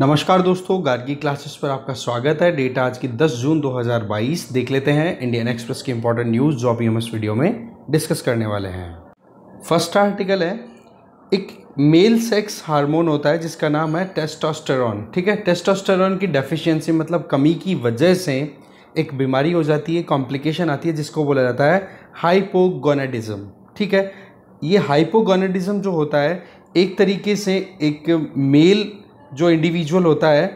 नमस्कार दोस्तों गार्गी क्लासेस पर आपका स्वागत है डेट आज की 10 जून 2022 देख लेते हैं इंडियन एक्सप्रेस की इंपॉर्टेंट न्यूज़ जो अभी हम इस वीडियो में डिस्कस करने वाले हैं फर्स्ट आर्टिकल है एक मेल सेक्स हार्मोन होता है जिसका नाम है टेस्टोस्टेरोन ठीक है टेस्टोस्टेरॉन की डेफिशिएंसी मतलब कमी की वजह से एक बीमारी हो जाती है कॉम्प्लिकेशन आती है जिसको बोला जाता है हाइपोगोनेडिज्म ठीक है ये हाइपोगोनेडिज्म जो होता है एक तरीके से एक मेल जो इंडिविजुअल होता है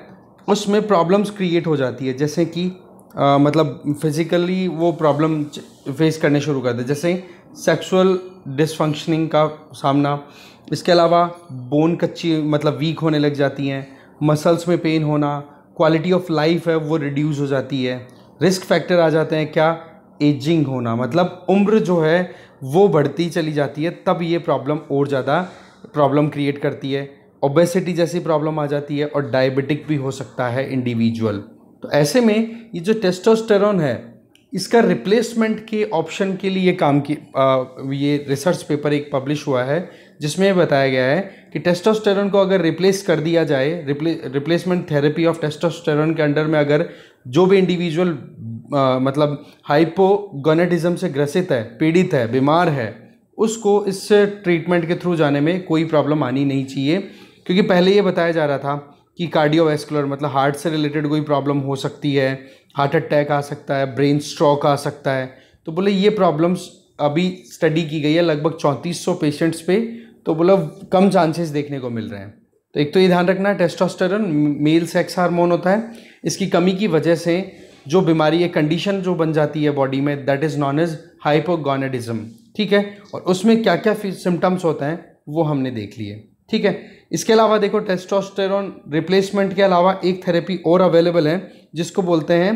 उसमें प्रॉब्लम्स क्रिएट हो जाती है जैसे कि आ, मतलब फिज़िकली वो प्रॉब्लम फेस करने शुरू कर हैं जैसे सेक्सुअल डिसफंक्शनिंग का सामना इसके अलावा बोन कच्ची मतलब वीक होने लग जाती हैं मसल्स में पेन होना क्वालिटी ऑफ लाइफ है वो रिड्यूस हो जाती है रिस्क फैक्टर आ जाते हैं क्या एजिंग होना मतलब उम्र जो है वो बढ़ती चली जाती है तब ये प्रॉब्लम और ज़्यादा प्रॉब्लम क्रिएट करती है ओबेसिटी जैसी प्रॉब्लम आ जाती है और डायबिटिक भी हो सकता है इंडिविजुअल तो ऐसे में ये जो टेस्टोस्टेरोन है इसका रिप्लेसमेंट के ऑप्शन के लिए काम की आ, ये रिसर्च पेपर एक पब्लिश हुआ है जिसमें बताया गया है कि टेस्टोस्टेरोन को अगर रिप्लेस कर दिया जाए रिप्ले रिप्लेसमेंट थेरेपी ऑफ टेस्टोस्टेरोन के अंडर में अगर जो भी इंडिविजुअल मतलब हाइपोगोनेटिज्म से ग्रसित है पीड़ित है बीमार है उसको इस ट्रीटमेंट के थ्रू जाने में कोई प्रॉब्लम आनी नहीं चाहिए क्योंकि पहले ये बताया जा रहा था कि कार्डियोवेस्कुलर मतलब हार्ट से रिलेटेड कोई प्रॉब्लम हो सकती है हार्ट अटैक आ सकता है ब्रेन स्ट्रोक आ सकता है तो बोले ये प्रॉब्लम्स अभी स्टडी की गई है लगभग चौंतीस सौ पेशेंट्स पे तो बोला कम चांसेस देखने को मिल रहे हैं तो एक तो ये ध्यान रखना है टेस्टोस्टेरन मेल सेक्स हार्मोन होता है इसकी कमी की वजह से जो बीमारी है कंडीशन जो बन जाती है बॉडी में that is known as hypogonadism ठीक है और उसमें क्या क्या सिम्टम्स होते हैं वो हमने देख लिए ठीक है इसके अलावा देखो टेस्टोस्टेरॉन रिप्लेसमेंट के अलावा एक थेरेपी और अवेलेबल है जिसको बोलते हैं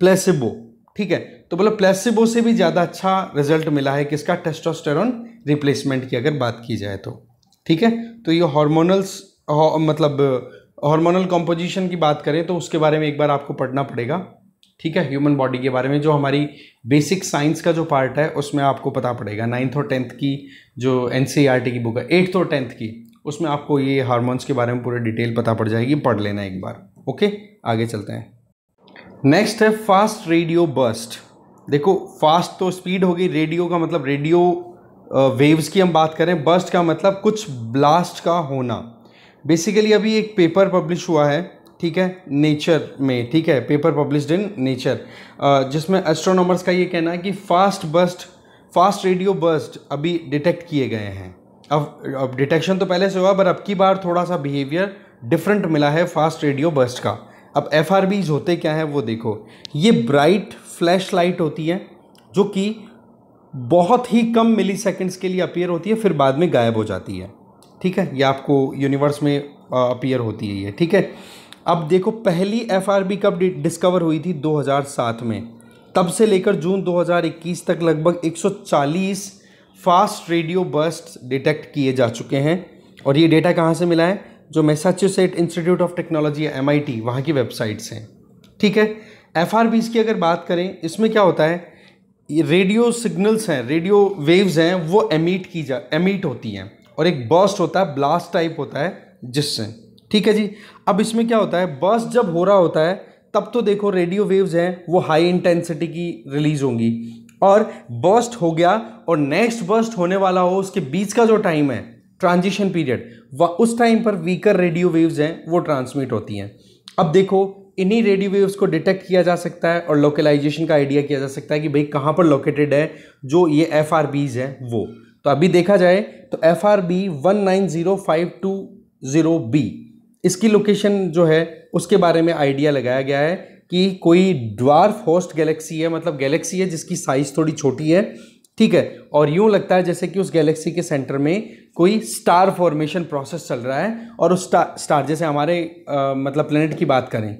प्लेसिबो ठीक है तो बोलो प्लेसिबो से भी ज़्यादा अच्छा रिजल्ट मिला है किसका टेस्टोस्टेरॉन रिप्लेसमेंट की अगर बात की जाए तो ठीक है तो ये हॉर्मोनल्स मतलब हॉर्मोनल कॉम्पोजिशन की बात करें तो उसके बारे में एक बार आपको पढ़ना पड़ेगा ठीक है ह्यूमन बॉडी के बारे में जो हमारी बेसिक साइंस का जो पार्ट है उसमें आपको पता पड़ेगा नाइन्थ और टेंथ की जो एन e की बुक है एट्थ और टेंथ की उसमें आपको ये हार्मोन्स के बारे में पूरी डिटेल पता पड़ जाएगी पढ़ लेना एक बार ओके आगे चलते हैं नेक्स्ट है फास्ट रेडियो बर्स्ट देखो फास्ट तो स्पीड होगी रेडियो का मतलब रेडियो वेव्स की हम बात करें बर्स्ट का मतलब कुछ ब्लास्ट का होना बेसिकली अभी एक पेपर पब्लिश हुआ है ठीक है नेचर में ठीक है पेपर पब्लिश्ड इन नेचर जिसमें एस्ट्रोनॉमर्स का ये कहना है कि fast burst fast radio burst अभी डिटेक्ट किए गए हैं अब अब डिटेक्शन तो पहले से हुआ पर अब की बार थोड़ा सा बिहेवियर डिफरेंट मिला है फास्ट रेडियो बर्स्ट का अब एफ होते क्या है वो देखो ये ब्राइट फ्लैश लाइट होती है जो कि बहुत ही कम मिली सेकेंड्स के लिए अपीयर होती है फिर बाद में गायब हो जाती है ठीक है ये आपको यूनिवर्स में अपीयर होती है ये ठीक है अब देखो पहली एफ कब डिस्कवर हुई थी 2007 में तब से लेकर जून 2021 तक लगभग 140 फास्ट रेडियो बर्स्ट डिटेक्ट किए जा चुके हैं और ये डेटा कहाँ से मिला है जो Massachusetts Institute of Technology M I T वहाँ की वेबसाइट से ठीक है एफ आर बीज की अगर बात करें इसमें क्या होता है रेडियो सिग्नल्स हैं रेडियो वेव्स हैं वो एमिट की जा एमिट होती हैं और एक बर्स्ट होता है ब्लास्ट टाइप होता है जिससे ठीक है जी अब इसमें क्या होता है बर्स्ट जब हो रहा होता है तब तो देखो रेडियो वेव्स हैं वो हाई इंटेंसिटी की रिलीज़ होंगी और बर्स्ट हो गया और नेक्स्ट बर्स्ट होने वाला हो उसके बीच का जो टाइम है ट्रांजिशन पीरियड वह उस टाइम पर वीकर रेडियो वेव्स हैं वो ट्रांसमिट होती हैं अब देखो इन्हीं रेडियो वेव्स को डिटेक्ट किया जा सकता है और लोकलाइजेशन का आइडिया किया जा सकता है कि भाई कहाँ पर लोकेटेड है जो ये एफ आर बीज हैं वो तो अभी देखा जाए तो F R B one nine zero five two zero B इसकी लोकेशन जो है उसके बारे में आइडिया लगाया गया है कि कोई ड्वार्फ होस्ट गैलेक्सी है मतलब गैलेक्सी है जिसकी साइज थोड़ी छोटी है ठीक है और यूं लगता है जैसे कि उस गैलेक्सी के सेंटर में कोई स्टार फॉर्मेशन प्रोसेस चल रहा है और उस स्टार स्टार जैसे हमारे आ, मतलब प्लेनेट की बात करें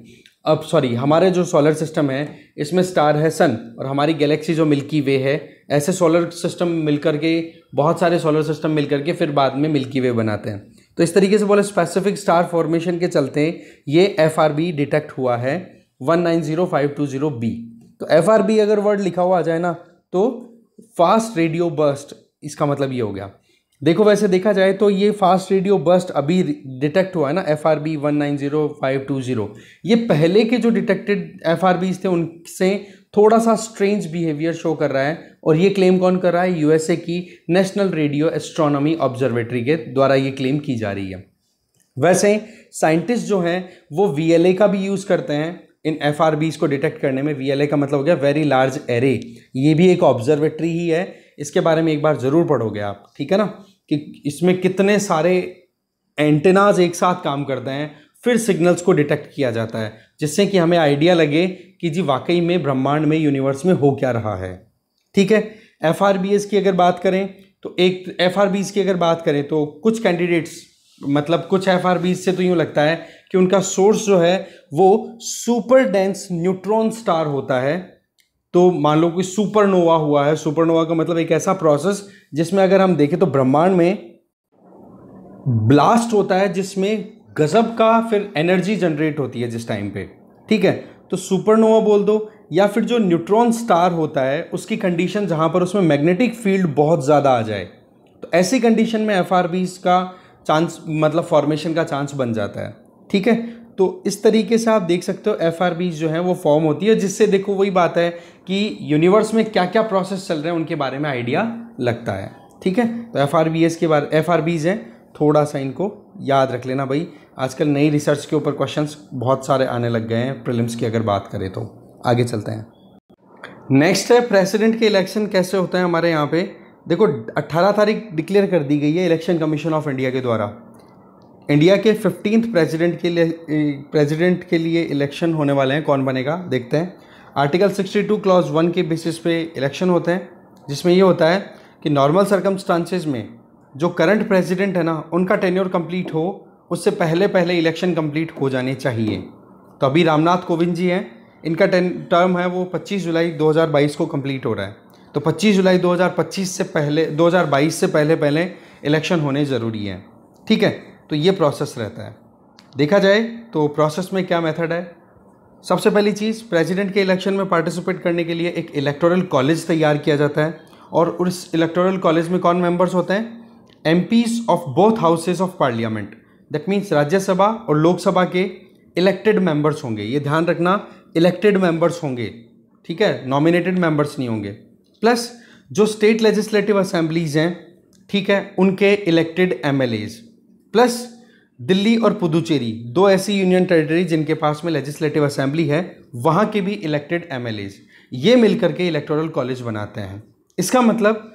अब सॉरी हमारे जो सोलर सिस्टम है इसमें स्टार है सन और हमारी गैलेक्सी जो मिल्की वे है ऐसे सोलर सिस्टम मिलकर के बहुत सारे सोलर सिस्टम मिलकर के फिर बाद में मिल्की वे बनाते हैं तो इस तरीके से बोले स्पेसिफिक स्टार फॉर्मेशन के चलते ये एफ डिटेक्ट हुआ है one nine zero five two zero B तो एफ आर बी अगर वर्ड लिखा हुआ आ जाए ना तो फास्ट रेडियो बर्स्ट इसका मतलब ये हो गया देखो वैसे देखा जाए तो ये फास्ट रेडियो बस्ट अभी डिटेक्ट हुआ है ना F R B one nine zero five two zero ये पहले के जो डिटेक्टेड एफ आर बीज थे उनसे थोड़ा सा स्ट्रेंज बिहेवियर शो कर रहा है और ये क्लेम कौन कर रहा है यूएसए की नेशनल रेडियो एस्ट्रोनॉमी ऑब्जर्वेटरी के द्वारा ये क्लेम की जा रही है वैसे साइंटिस्ट जो हैं वो वी का भी यूज़ करते हैं इन एफ को डिटेक्ट करने में वी का मतलब हो गया वेरी लार्ज एरे ये भी एक ऑब्जर्वेटरी ही है इसके बारे में एक बार ज़रूर पढ़ोगे आप ठीक है ना कि इसमें कितने सारे एंटेनाज एक साथ काम करते हैं फिर सिग्नल्स को डिटेक्ट किया जाता है जिससे कि हमें आइडिया लगे कि जी वाकई में ब्रह्मांड में यूनिवर्स में हो क्या रहा है ठीक है एफ की अगर बात करें तो एक एफ की अगर बात करें तो कुछ कैंडिडेट्स मतलब कुछ एफ से तो यूँ लगता है कि उनका सोर्स जो है वो सुपर डेंस न्यूट्रॉन स्टार होता है तो मान लो कि सुपरनोवा हुआ है सुपरनोवा का मतलब एक ऐसा प्रोसेस जिसमें अगर हम देखें तो ब्रह्मांड में ब्लास्ट होता है जिसमें गजब का फिर एनर्जी जनरेट होती है जिस टाइम पे ठीक है तो सुपरनोवा बोल दो या फिर जो न्यूट्रॉन स्टार होता है उसकी कंडीशन जहाँ पर उसमें मैग्नेटिक फील्ड बहुत ज़्यादा आ जाए तो ऐसी कंडीशन में एफ का चांस मतलब फॉर्मेशन का चांस बन जाता है ठीक है तो इस तरीके से आप देख सकते हो एफ जो है वो फॉर्म होती है जिससे देखो वही बात है कि यूनिवर्स में क्या क्या प्रोसेस चल रहे हैं उनके बारे में आइडिया लगता है ठीक है तो एफ के बारे एफ हैं थोड़ा सा इनको याद रख लेना भाई आजकल नई रिसर्च के ऊपर क्वेश्चंस बहुत सारे आने लग गए हैं प्रिलिम्स की अगर बात करें तो आगे चलते हैं नेक्स्ट है प्रेसिडेंट के इलेक्शन कैसे होता है हमारे यहाँ पे देखो 18 तारीख डिक्लेयर कर दी गई है इलेक्शन कमीशन ऑफ इंडिया के द्वारा इंडिया के फिफ्टींथ प्रेसिडेंट के लिए प्रेसिडेंट के लिए इलेक्शन होने वाले हैं कौन बनेगा देखते हैं आर्टिकल 62 क्लॉज वन के बेसिस पे इलेक्शन होते हैं जिसमें ये होता है कि नॉर्मल सर्कमस्टांसिस में जो करंट प्रेसिडेंट है ना उनका टेन्योर कंप्लीट हो उससे पहले पहले इलेक्शन कंप्लीट हो जाने चाहिए तो अभी रामनाथ कोविंद जी हैं इनका टर्म है वो 25 जुलाई 2022 को कंप्लीट हो रहा है तो 25 जुलाई 2025 से पहले 2022 से पहले पहले इलेक्शन होने ज़रूरी है ठीक है तो ये प्रोसेस रहता है देखा जाए तो प्रोसेस में क्या मेथड है सबसे पहली चीज़ प्रेसिडेंट के इलेक्शन में पार्टिसिपेट करने के लिए एक इलेक्टोरल कॉलेज तैयार किया जाता है और उस इलेक्टोरल कॉलेज में कौन मेंबर्स होते हैं M of both houses of parliament that means Rajya Sabha और लोकसभा के इलेक्टेड मेंबर्स होंगे ये ध्यान रखना इलेक्टेड मेंबर्स होंगे ठीक है नॉमिनेटेड मेंबर्स नहीं होंगे प्लस जो स्टेट लेजिस्लेटिव असेंबलीज हैं ठीक है उनके इलेक्टेड एम प्लस दिल्ली और पुदुचेरी दो ऐसी यूनियन टेरिटरी जिनके पास में लेजिस्लेटिव असेंबली है वहाँ के भी इलेक्टेड एम ये मिलकर के इलेक्टोरल कॉलेज बनाते हैं इसका मतलब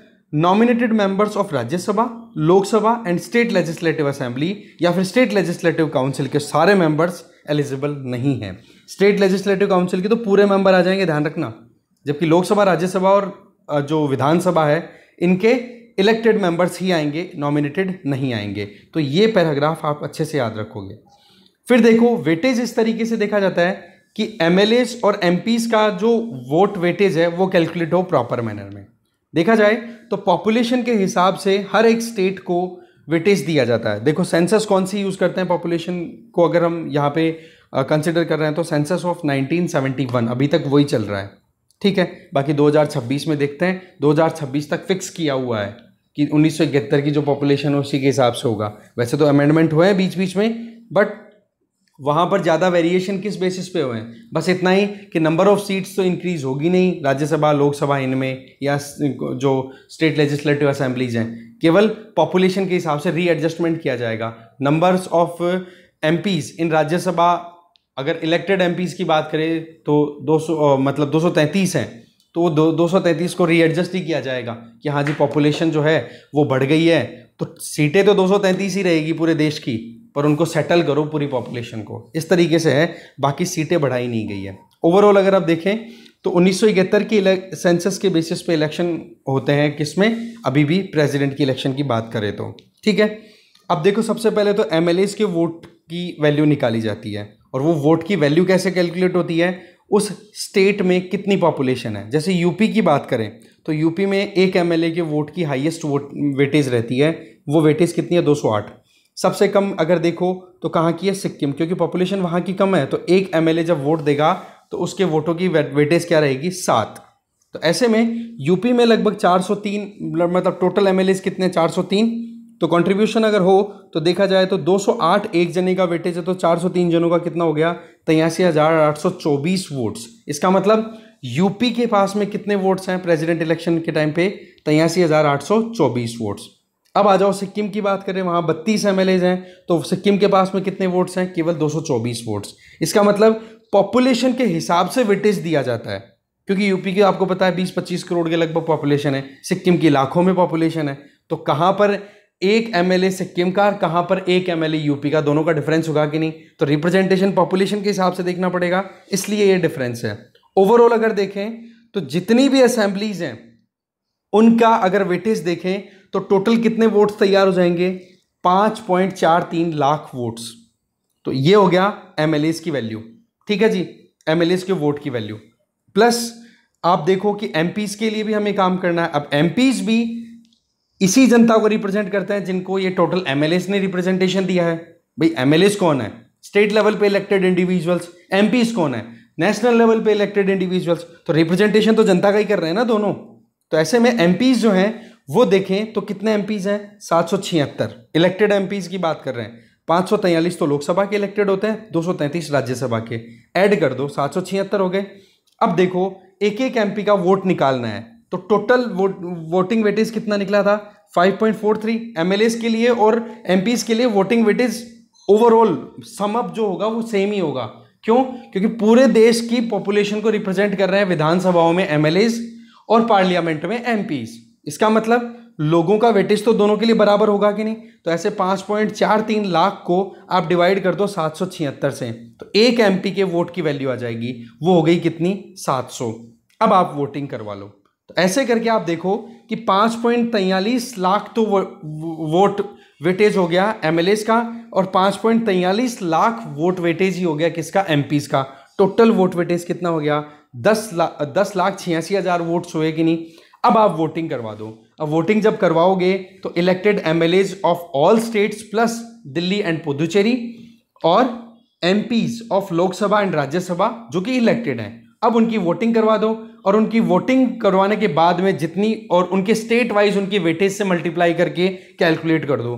nominated members of Rajya Sabha Lok Sabha and state legislative assembly या फिर स्टेट लेजिस्लेटिव काउंसिल के सारे मेंबर्स एलिजिबल नहीं हैं स्टेट लेजिस्लेटिव काउंसिल के तो पूरे मेंबर आ जाएंगे ध्यान रखना जबकि लोकसभा राज्यसभा और जो विधानसभा है इनके इलेक्टेड मेंबर्स ही आएंगे नॉमिनेटेड नहीं आएंगे तो ये पैराग्राफ आप अच्छे से याद रखोगे फिर देखो वेटेज इस तरीके से देखा जाता है कि एम और एम का जो वोट वेटेज है वो कैलकुलेट हो प्रॉपर मैनर में देखा जाए तो पॉपुलेशन के हिसाब से हर एक स्टेट को वेटेज दिया जाता है देखो सेंसस कौन सी यूज़ करते हैं पॉपुलेशन को अगर हम यहाँ पे कंसिडर कर रहे हैं तो सेंसस ऑफ 1971 अभी तक वही चल रहा है ठीक है बाकी 2026 में देखते हैं 2026 तक फिक्स किया हुआ है कि उन्नीस की जो पॉपुलेशन है उसी के हिसाब से होगा वैसे तो अमेंडमेंट हुए हैं बीच बीच में बट वहाँ पर ज़्यादा वेरिएशन किस बेसिस पे हुए हैं बस इतना ही कि नंबर ऑफ़ सीट्स तो इंक्रीज़ होगी नहीं राज्यसभा लोकसभा इनमें या जो स्टेट लेजिस्लेटिव असेंबलीज हैं केवल पॉपुलेशन के हिसाब से रीएडजस्टमेंट किया जाएगा numbers of M in Rajya Sabha अगर इलेक्टेड एम की बात करें तो 200 मतलब 233 हैं तो वो दो दो को रीएडजस्ट ही किया जाएगा कि हाँ जी पॉपुलेशन जो है वो बढ़ गई है तो सीटें तो 233 ही रहेगी पूरे देश की पर उनको सेटल करो पूरी पॉपुलेशन को इस तरीके से है बाकी सीटें बढ़ाई नहीं गई है ओवरऑल अगर आप देखें तो उन्नीस की सेंसस के बेसिस पे इलेक्शन होते हैं किसमें अभी भी प्रेसिडेंट की इलेक्शन की बात करें तो ठीक है अब देखो सबसे पहले तो एम के वोट की वैल्यू निकाली जाती है और वो वोट की वैल्यू कैसे कैलकुलेट होती है उस स्टेट में कितनी पॉपुलेशन है जैसे यूपी की बात करें तो यूपी में एक एम के वोट की हाइएस्ट वोट वेटेज रहती है वो वेटेज कितनी है दो सबसे कम अगर देखो तो कहाँ की है सिक्किम क्योंकि पॉपुलेशन वहाँ की कम है तो एक एम जब वोट देगा तो उसके वोटों की वेटेज क्या रहेगी सात तो ऐसे में यूपी में लगभग 403 मतलब टोटल एम कितने 403 तो कंट्रीब्यूशन अगर हो तो देखा जाए तो 208 एक जने का वेटेज है तो 403 जनों का कितना हो गया तयासी हज़ार आठ सौ चौबीस वोट्स इसका मतलब यूपी के पास में कितने वोट्स हैं प्रेसिडेंट इलेक्शन के टाइम पे तयासी हज़ार वोट्स अब आ जाओ सिक्किम की बात करें वहाँ 32 एम हैं तो सिक्किम के पास में कितने वोट्स हैं केवल दो वोट्स इसका मतलब पॉपुलेशन के हिसाब से वेटेज दिया जाता है क्योंकि यूपी की आपको पता है बीस पच्चीस करोड़ के लगभग पॉपुलेशन है सिक्किम की लाखों में पॉपुलेशन है तो कहाँ पर एक एमएलए सिक्किम का और कहाँ पर एक एमएलए यूपी का दोनों का डिफरेंस होगा कि नहीं तो रिप्रेजेंटेशन पॉपुलेशन के हिसाब से देखना पड़ेगा इसलिए ये डिफरेंस है ओवरऑल अगर देखें तो जितनी भी असेंबलीज हैं उनका अगर वेटेज देखें तो टोटल कितने वोट्स तैयार हो जाएंगे पाँच पॉइंट चार तीन लाख वोट्स तो ये हो गया एम की वैल्यू ठीक है जी एम के वोट की वैल्यू प्लस आप देखो कि एम के लिए भी हमें काम करना है अब एम भी इसी जनता को रिप्रेजेंट करते हैं जिनको ये टोटल एम ने रिप्रेजेंटेशन दिया है भाई एम कौन है स्टेट लेवल पे इलेक्टेड इंडिविजुअल्स एम कौन है नेशनल लेवल पे इलेक्टेड इंडिविजुअल्स तो रिप्रेजेंटेशन तो जनता का ही कर रहे हैं ना दोनों तो ऐसे में एम जो हैं वो देखें तो कितने एम हैं सात सौ छिहत्तर इलेक्टेड एम की बात कर रहे हैं पाँच सौ तैंतालीस तो लोकसभा के इलेक्टेड होते हैं दो सौ तैंतीस राज्यसभा के ऐड कर दो सात सौ छिहत्तर हो गए अब देखो एक एक एम का वोट निकालना है तो टोटल वोट वोटिंग वेटेज कितना निकला था 5.43 पॉइंट के लिए और एम के लिए वोटिंग वेटेज ओवरऑल समअप जो होगा वो सेम ही होगा क्यों क्योंकि पूरे देश की पॉपुलेशन को रिप्रेजेंट कर रहे हैं विधानसभाओं में एमएलएज और पार्लियामेंट में एम इसका मतलब लोगों का वेटेज तो दोनों के लिए बराबर होगा कि नहीं तो ऐसे 5.43 पॉइंट चार तीन लाख को आप डिवाइड कर दो सात सौ छिहत्तर से तो एक एम के वोट की वैल्यू आ जाएगी वो हो गई कितनी सात सौ अब आप वोटिंग करवा लो ऐसे करके आप देखो कि पाँच पॉइंट तैयलीस लाख तो वोट वेटेज हो गया एम का और पाँच पॉइंट तैयलीस लाख वोट वेटेज ही हो गया किसका एम का टोटल वोट वेटेज कितना हो गया दस लाख दस लाख छियासी हज़ार वोट्स हुए कि नहीं अब आप वोटिंग करवा दो अब वोटिंग जब करवाओगे तो elected M of all states plus Delhi and Puducherry और M of Lok Sabha and Rajya Sabha जो कि इलेक्टेड हैं अब उनकी वोटिंग करवा दो और उनकी वोटिंग करवाने के बाद में जितनी और उनके स्टेट वाइज उनकी वेटेज से मल्टीप्लाई करके कैलकुलेट कर दो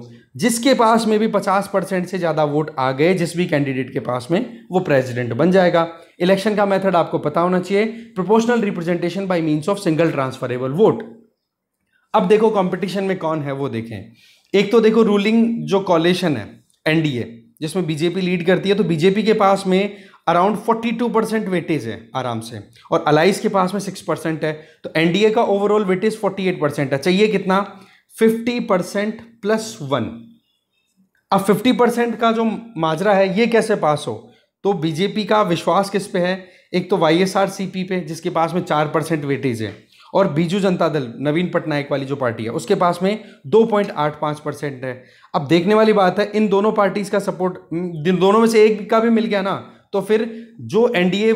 जिसके पास में भी 50 परसेंट से ज़्यादा वोट आ गए जिस भी कैंडिडेट के पास में वो प्रेसिडेंट बन जाएगा इलेक्शन का मेथड आपको पता होना चाहिए proportional representation by means of single transferable vote अब देखो कंपटीशन में कौन है वो देखें एक तो देखो रूलिंग जो कॉलेशन है एनडीए जिसमें बीजेपी लीड करती है तो बीजेपी के पास में अराउंड 42 परसेंट वेटेज है आराम से और अलाइस के पास में 6 परसेंट है तो एनडीए का ओवरऑल वेटेज 48 परसेंट है चाहिए कितना 50 परसेंट प्लस वन अब 50 परसेंट का जो माजरा है ये कैसे पास हो तो बीजेपी का विश्वास किस पे है एक तो Y S R C P पे जिसके पास में चार परसेंट वेटेज है और बीजू जनता दल नवीन पटनायक वाली जो पार्टी है उसके पास में 2.85 परसेंट है अब देखने वाली बात है इन दोनों पार्टीज का सपोर्ट दोनों में से एक का भी मिल गया ना तो फिर जो एनडीए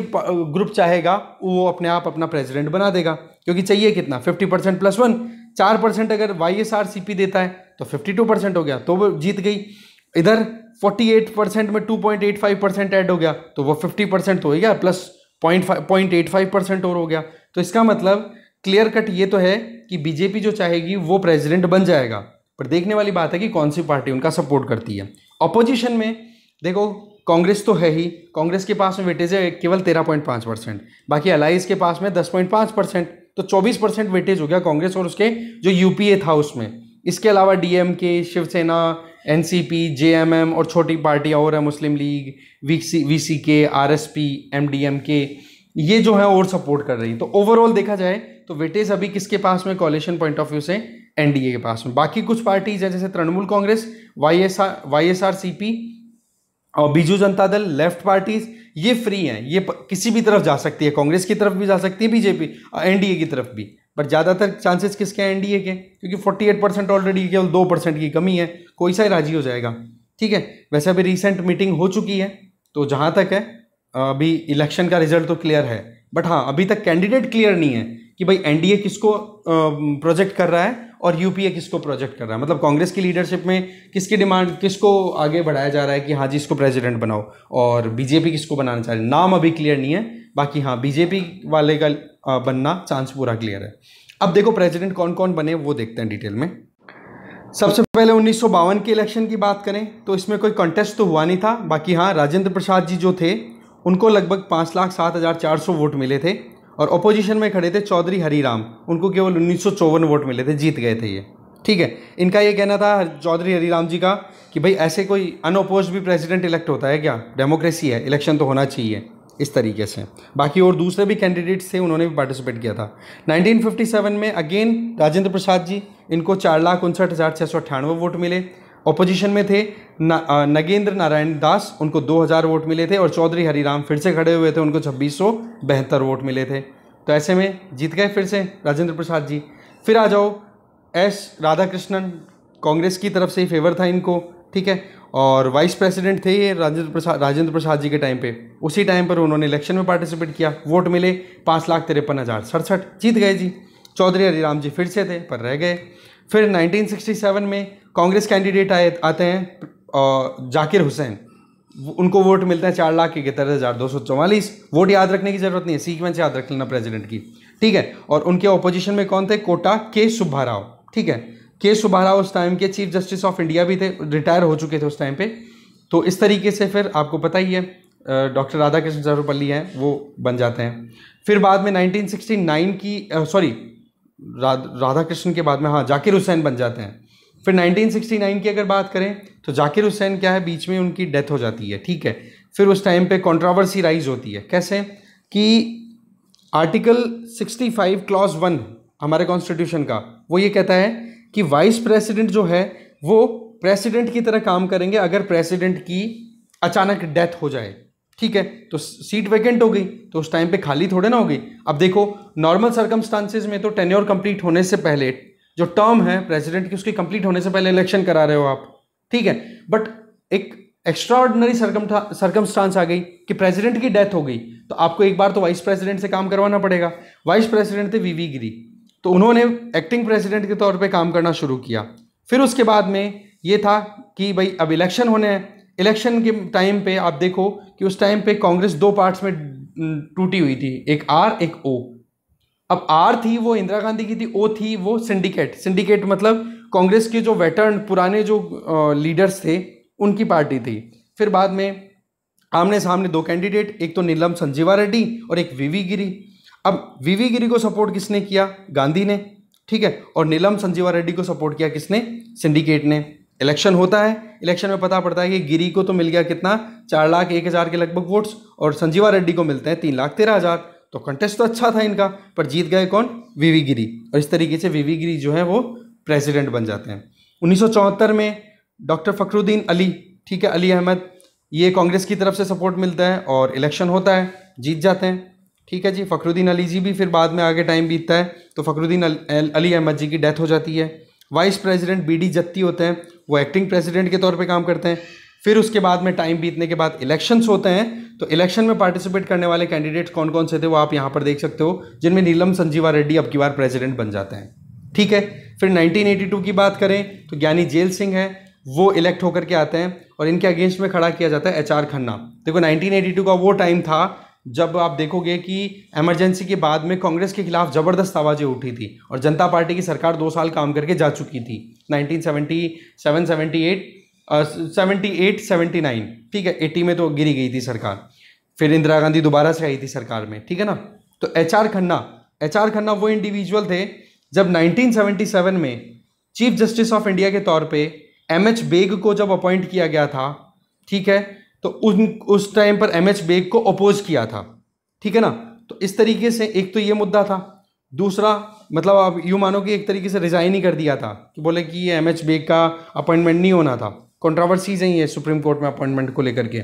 ग्रुप चाहेगा वो अपने आप अपना प्रेसिडेंट बना देगा क्योंकि चाहिए कितना फिफ्टी परसेंट प्लस वन चार परसेंट अगर Y S R C P देता है तो फिफ्टी टू परसेंट हो गया तो वो जीत गई इधर फोर्टी एट परसेंट में two point eight five percent add हो गया तो वो फिफ्टी परसेंट तो हो गया plus point five point eight five percent और हो गया तो इसका मतलब क्लियर कट ये तो है कि बीजेपी जो चाहेगी वो प्रेसिडेंट बन जाएगा पर देखने वाली बात है कि कौन सी पार्टी उनका सपोर्ट करती है अपोजिशन में देखो कांग्रेस तो है ही कांग्रेस के पास में वेटेज है केवल तेरह पॉइंट पाँच परसेंट बाकी अलाइज के पास में दस पॉइंट पाँच परसेंट तो चौबीस परसेंट वेटेज हो गया कांग्रेस और उसके जो यूपीए था उसमें इसके अलावा डीएमके शिवसेना एनसीपी जेएमएम और छोटी पार्टियाँ और है Muslim League V C V C ये जो है और सपोर्ट कर रही तो ओवरऑल देखा जाए तो वेटेज अभी किसके पास में कॉलेशन पॉइंट ऑफ व्यू से एनडीए के पास में बाकी कुछ पार्टीज है जैसे Trinamool Congress Y S R C P और बीजू जनता दल लेफ्ट पार्टीज ये फ्री हैं ये किसी भी तरफ जा सकती है कांग्रेस की तरफ भी जा सकती है बीजेपी और एनडीए की तरफ भी पर ज़्यादातर चांसेस किसके हैं एनडीए के क्योंकि 48 परसेंट ऑलरेडी केवल दो परसेंट की कमी है कोई सा ही राजी हो जाएगा ठीक है वैसे अभी रिसेंट मीटिंग हो चुकी है तो जहाँ तक है अभी इलेक्शन का रिजल्ट तो क्लियर है बट हाँ अभी तक कैंडिडेट क्लियर नहीं है कि भाई एनडीए किसको प्रोजेक्ट कर रहा है और यूपीए किसको प्रोजेक्ट कर रहा है मतलब कांग्रेस की लीडरशिप में किसकी डिमांड किसको आगे बढ़ाया जा रहा है कि हाँ जी इसको प्रेसिडेंट बनाओ और बीजेपी किसको बनाना चाह रही नाम अभी क्लियर नहीं है बाकी हाँ बीजेपी वाले का बनना चांस पूरा क्लियर है अब देखो प्रेसिडेंट कौन कौन बने वो देखते हैं डिटेल में सबसे पहले उन्नीस के इलेक्शन की बात करें तो इसमें कोई कंटेस्ट तो हुआ नहीं था बाकी हाँ राजेंद्र प्रसाद जी जो थे उनको लगभग पाँच लाख सात हज़ार चार सौ वोट मिले थे और अपोजिशन में खड़े थे चौधरी हरीराम उनको केवल उन्नीस वोट मिले थे जीत गए थे ये ठीक है इनका ये कहना था चौधरी हरीराम जी का कि भाई ऐसे कोई अनोपोज भी प्रेसिडेंट इलेक्ट होता है क्या डेमोक्रेसी है इलेक्शन तो होना चाहिए इस तरीके से बाकी और दूसरे भी कैंडिडेट्स थे उन्होंने भी पार्टिसिपेट किया था 1957 में अगेन राजेंद्र प्रसाद जी इनको चार लाख उनसठ हज़ार छः सौ अट्ठानवे वोट मिले ऑपोजिशन में थे ना, नगेंद्र नारायण दास उनको 2000 वोट मिले थे और चौधरी हरिराम फिर से खड़े हुए थे उनको छब्बीस वोट मिले थे तो ऐसे में जीत गए फिर से राजेंद्र प्रसाद जी फिर आ जाओ एस राधाकृष्णन कांग्रेस की तरफ से ही फेवर था इनको ठीक है और वाइस प्रेसिडेंट थे ये राजेंद्र प्रसाद राजेंद्र प्रसाद जी के टाइम पे उसी टाइम पर उन्होंने इलेक्शन में पार्टिसिपेट किया वोट मिले पाँच लाख तिरपन हज़ार सड़सठ जीत गए जी चौधरी हरिराम जी फिर से थे पर रह गए फिर 1967 में कांग्रेस कैंडिडेट आए आते हैं जाकिर हुसैन उनको वोट मिलते हैं चार लाख इकहत्तर हज़ार दो सौ चौवालीस वोट याद रखने की ज़रूरत नहीं है सीक्वेंस याद रख लेना प्रेजिडेंट की ठीक है और उनके ऑपोजिशन में कौन थे कोटा के सुब्बा राव ठीक है के सुब्बा राव उस टाइम के चीफ जस्टिस ऑफ इंडिया भी थे रिटायर हो चुके थे उस टाइम पे तो इस तरीके से फिर आपको पता ही है डॉक्टर राधा कृष्ण सर्वपल्ली हैं वो बन जाते हैं फिर बाद में 1969 की सॉरी राधा कृष्ण के बाद में हाँ जाकिर हुसैन बन जाते हैं फिर 1969 की अगर बात करें तो जाकिर हुसैन क्या है बीच में उनकी डेथ हो जाती है ठीक है फिर उस टाइम पे कंट्रोवर्सी राइज होती है कैसे कि आर्टिकल 65 क्लॉज वन हमारे कॉन्स्टिट्यूशन का वो ये कहता है कि वाइस प्रेसिडेंट जो है वो प्रेसिडेंट की तरह काम करेंगे अगर प्रेसिडेंट की अचानक डेथ हो जाए ठीक है तो सीट वैकेंट हो गई तो उस टाइम पे खाली थोड़े ना हो गई अब देखो नॉर्मल सर्कमस्टांसिस में तो टेन्योर कंप्लीट होने से पहले जो टर्म है प्रेसिडेंट की उसके कंप्लीट होने से पहले इलेक्शन करा रहे हो आप ठीक है बट एक एक्स्ट्राऑर्डनरी सरकम सरकमस्टांस आ गई कि प्रेसिडेंट की डेथ हो गई तो आपको एक बार तो वाइस प्रेसिडेंट से काम करवाना पड़ेगा वाइस प्रेसिडेंट थे वीवी गिरी तो उन्होंने एक्टिंग प्रेसिडेंट के तौर पे काम करना शुरू किया फिर उसके बाद में ये था कि भाई अब इलेक्शन होने हैं इलेक्शन के टाइम पे आप देखो कि उस टाइम पे कांग्रेस दो पार्ट्स में टूटी हुई थी एक आर एक ओ अब आर थी वो इंदिरा गांधी की थी ओ थी वो सिंडिकेट सिंडिकेट मतलब कांग्रेस के जो वेटर्न पुराने जो लीडर्स थे उनकी पार्टी थी फिर बाद में आमने सामने दो कैंडिडेट एक तो नीलम संजीवा रेड्डी और एक वीवी गिरी अब वीवी गिरी को सपोर्ट किसने किया गांधी ने ठीक है और नीलम संजीवा रेड्डी को सपोर्ट किया किसने सिंडिकेट ने इलेक्शन होता है इलेक्शन में पता पड़ता है कि गिरी को तो मिल गया कितना चार लाख एक हज़ार के लगभग वोट्स और संजीवा रेड्डी को मिलते हैं तीन लाख तेरह हज़ार तो कंटेस्ट तो अच्छा था इनका पर जीत गए कौन वीवी गिरी और इस तरीके से वीवी गिरी जो है वो प्रेसिडेंट बन जाते हैं उन्नीस में डॉक्टर फ़खरुद्दीन अली ठीक है अली अहमद ये कांग्रेस की तरफ से सपोर्ट मिलता है और इलेक्शन होता है जीत जाते हैं ठीक है जी फ़खरुद्दीन अली जी भी फिर बाद में आगे टाइम बीतता है तो फ़खरुद्दीन अली अहमद जी की डेथ हो जाती है vice president B D Jatti होते हैं वो एक्टिंग प्रेसिडेंट के तौर पे काम करते हैं फिर उसके बाद में टाइम बीतने के बाद इलेक्शंस होते हैं तो इलेक्शन में पार्टिसिपेट करने वाले कैंडिडेट्स कौन कौन से थे वो आप यहाँ पर देख सकते हो जिनमें नीलम संजीवा रेड्डी अब की बार प्रेजिडेंट बन जाते हैं ठीक है फिर 1982 की बात करें तो ज्ञानी जेल सिंह है वो इलेक्ट होकर के आते हैं और इनके अगेंस्ट में खड़ा किया जाता है एच आर खन्ना देखो 1982 का वो टाइम था जब आप देखोगे कि एमरजेंसी के बाद में कांग्रेस के खिलाफ ज़बरदस्त आवाज़ें उठी थी और जनता पार्टी की सरकार दो साल काम करके जा चुकी थी nineteen seventy seventy eight seventy nine ठीक है एटी में तो गिरी गई थी सरकार फिर इंदिरा गांधी दोबारा से आई थी सरकार में ठीक है ना तो H R Khanna H R Khanna वो इंडिविजुअल थे जब 1977 में चीफ जस्टिस ऑफ इंडिया के तौर पे एम एच बेग को जब अपॉइंट किया गया था ठीक है तो उन उस टाइम पर एम एच बेग को अपोज किया था ठीक है ना तो इस तरीके से एक तो ये मुद्दा था दूसरा मतलब आप यूँ मानो कि एक तरीके से रिज़ाइन ही कर दिया था कि बोले कि ये एम एच बेग का अपॉइंटमेंट नहीं होना था कॉन्ट्रावर्सीज हैं ये सुप्रीम कोर्ट में अपॉइंटमेंट को लेकर के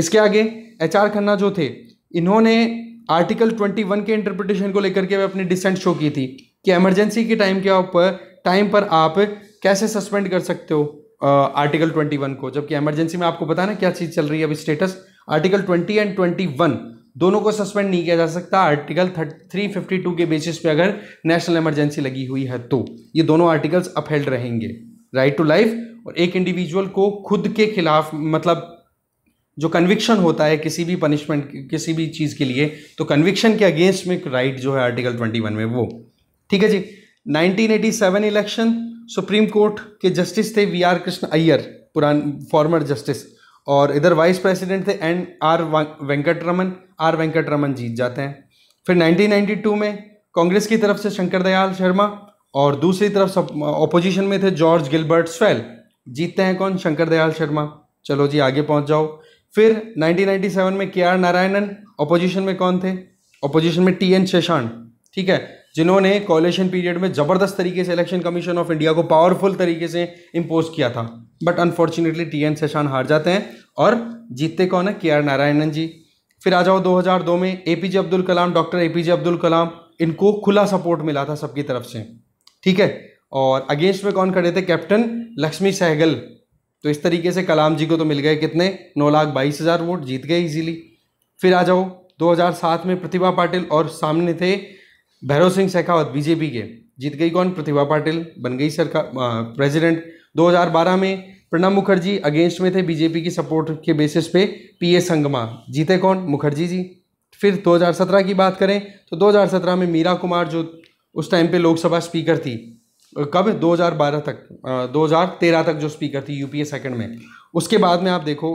इसके आगे एच आर खन्ना जो थे इन्होंने आर्टिकल 21 के इंटरप्रिटेशन को लेकर के अपनी डिसेंट शो की थी कि एमरजेंसी के टाइम के ऊपर टाइम पर आप कैसे सस्पेंड कर सकते हो आर्टिकल ट्वेंटी 21 को जबकि एमरजेंसी में आपको पता ना क्या चीज़ चल रही है अभी स्टेटस आर्टिकल 20 एंड 21 दोनों को सस्पेंड नहीं किया जा सकता आर्टिकल थ्री फिफ्टी टू के बेसिस पे अगर नेशनल इमरजेंसी लगी हुई है तो ये दोनों आर्टिकल्स अपहेल्ड रहेंगे राइट टू लाइफ और एक इंडिविजुअल को खुद के खिलाफ मतलब जो कन्विक्शन होता है किसी भी पनिशमेंट किसी भी चीज़ के लिए तो कन्विक्शन के अगेंस्ट में राइट जो है आर्टिकल ट्वेंटी वन में वो ठीक है जी 1987 इलेक्शन सुप्रीम कोर्ट के जस्टिस थे वी आर कृष्ण अय्यर पुरान फॉर्मर जस्टिस और इधर वाइस प्रेसिडेंट थे एन आर वेंकटरमन आर वेंकटरमन जीत जाते हैं फिर 1992 में कांग्रेस की तरफ से शंकर दयाल शर्मा और दूसरी तरफ ऑपोजिशन में थे जॉर्ज गिलबर्ट स्वेल जीतते हैं कौन शंकर दयाल शर्मा चलो जी आगे पहुंच जाओ फिर 1997 में के आर नारायणन अपोजिशन में कौन थे अपोजिशन में टी एन शशांक ठीक है जिन्होंने कॉलेशन पीरियड में ज़बरदस्त तरीके से इलेक्शन कमीशन ऑफ इंडिया को पावरफुल तरीके से इम्पोज किया था but unfortunately T N Shashank हार जाते हैं और जीतते कौन है के आर नारायणन जी फिर आ जाओ 2002 में A P J Abdul Kalam doctor A P J Abdul Kalam इनको खुला सपोर्ट मिला था सबकी तरफ से ठीक है और अगेंस्ट में कौन खड़े थे कैप्टन लक्ष्मी सहगल तो इस तरीके से कलाम जी को तो मिल गए कितने नौ लाख बाईस हज़ार वोट जीत गए इजीली फिर आ जाओ 2007 में प्रतिभा पाटिल और सामने थे भैरव सिंह शेखावत बीजेपी के जीत गई कौन प्रतिभा पाटिल बन गई सरकार प्रेसिडेंट 2012 में प्रणब मुखर्जी अगेंस्ट में थे बीजेपी की सपोर्ट के बेसिस पे पीए संगमा जीते कौन मुखर्जी जी फिर 2017 की बात करें तो 2017 में मीरा कुमार जो उस टाइम पे लोकसभा स्पीकर थी कब दो बारह तक दो तेरह तक जो स्पीकर थी यूपीए सेकंड में उसके बाद में आप देखो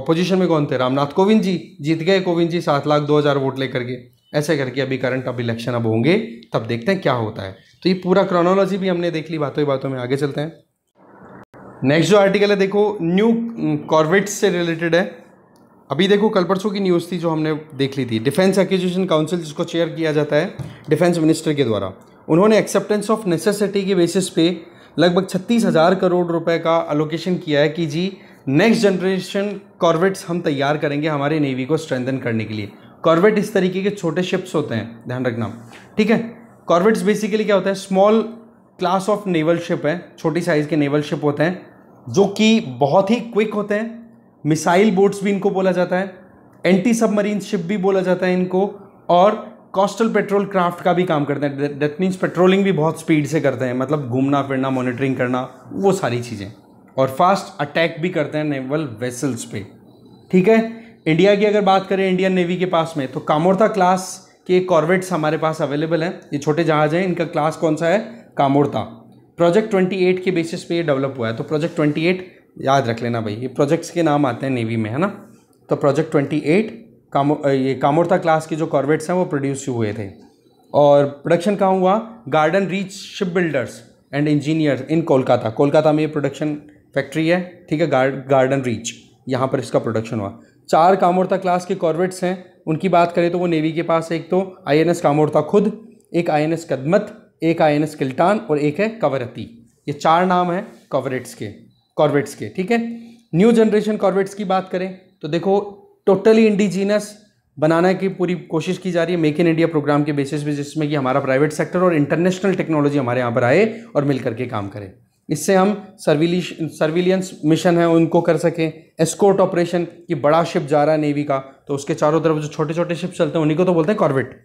ऑपोजिशन में कौन थे रामनाथ कोविंद जी जीत गए कोविंद जी सात लाख दो हज़ार वोट लेकर के ऐसे करके अभी करंट अब इलेक्शन अब होंगे तब देखते हैं क्या होता है तो ये पूरा क्रोनोलॉजी भी हमने देख ली बातों ही बातों में आगे चलते हैं नेक्स्ट जो आर्टिकल है देखो न्यू कॉर्वेट्स से रिलेटेड है अभी देखो कल परसों की न्यूज़ थी जो हमने देख ली थी डिफेंस एक्विजिशन काउंसिल जिसको चेयर किया जाता है डिफेंस मिनिस्टर के द्वारा उन्होंने एक्सेप्टेंस ऑफ नेसेसिटी के बेसिस पे लगभग छत्तीस हज़ार करोड़ रुपए का अलोकेशन किया है कि जी नेक्स्ट जनरेशन कॉर्वेट्स हम तैयार करेंगे हमारे नेवी को स्ट्रेंथन करने के लिए कॉर्वेट इस तरीके के छोटे शिप्स होते हैं ध्यान रखना ठीक है कॉर्वेट्स बेसिकली क्या होता है small class of naval ship है छोटी साइज़ के नेवल शिप होते हैं जो कि बहुत ही क्विक होते हैं मिसाइल बोट्स भी इनको बोला जाता है एंटी सबमरीन शिप भी बोला जाता है इनको और कॉस्टल पेट्रोल क्राफ्ट का भी काम करते हैं डेट मीन्स पेट्रोलिंग भी बहुत स्पीड से करते हैं मतलब घूमना फिरना मॉनिटरिंग करना वो सारी चीज़ें और फास्ट अटैक भी करते हैं नेवल वेसल्स पे ठीक है इंडिया की अगर बात करें इंडियन नेवी के पास में तो कामोर्ता क्लास के कॉर्वेट्स हमारे पास अवेलेबल हैं ये छोटे जहाज हैं इनका क्लास कौन सा है कामोर्ता प्रोजेक्ट एट के बेसिस पे ये डेवलप हुआ है तो प्रोजेक्ट एट याद रख लेना भाई ये प्रोजेक्ट्स के नाम आते हैं नेवी में है ना तो प्रोजेक्ट एट कामो ये कामोरता क्लास के जो कॉर्बेट्स हैं वो प्रोड्यूस हुए थे और प्रोडक्शन कहाँ हुआ Garden Reach Shipbuilders and Engineers in Kolkata Kolkata में ये प्रोडक्शन फैक्ट्री है ठीक है गार्डन रीच यहाँ पर इसका प्रोडक्शन हुआ चार कामोरता क्लास के कॉर्बेट्स हैं उनकी बात करें तो वो नेवी के पास एक तो आई एन एस खुद एक आई एन एस कदमत एक आई एन एस किल्टान और एक है कवरती ये चार नाम हैं कॉर्बेट्स के कॉर्बेट्स के ठीक है न्यू जनरेशन कॉर्बेट्स की बात करें तो देखो टोटली इंडिजीनस बनाने की पूरी कोशिश की जा रही है मेक इन इंडिया प्रोग्राम के बेसिस पे जिसमें कि हमारा प्राइवेट सेक्टर और इंटरनेशनल टेक्नोलॉजी हमारे यहाँ पर आए और मिल करके काम करें इससे हम सर्विली सर्विलियंस मिशन है उनको कर सकें एस्कोर्ट ऑपरेशन कि बड़ा शिप जा रहा है नेवी का तो उसके चारों तरफ जो छोटे छोटे शिप चलते हैं उन्हीं को तो बोलते हैं कॉर्बेट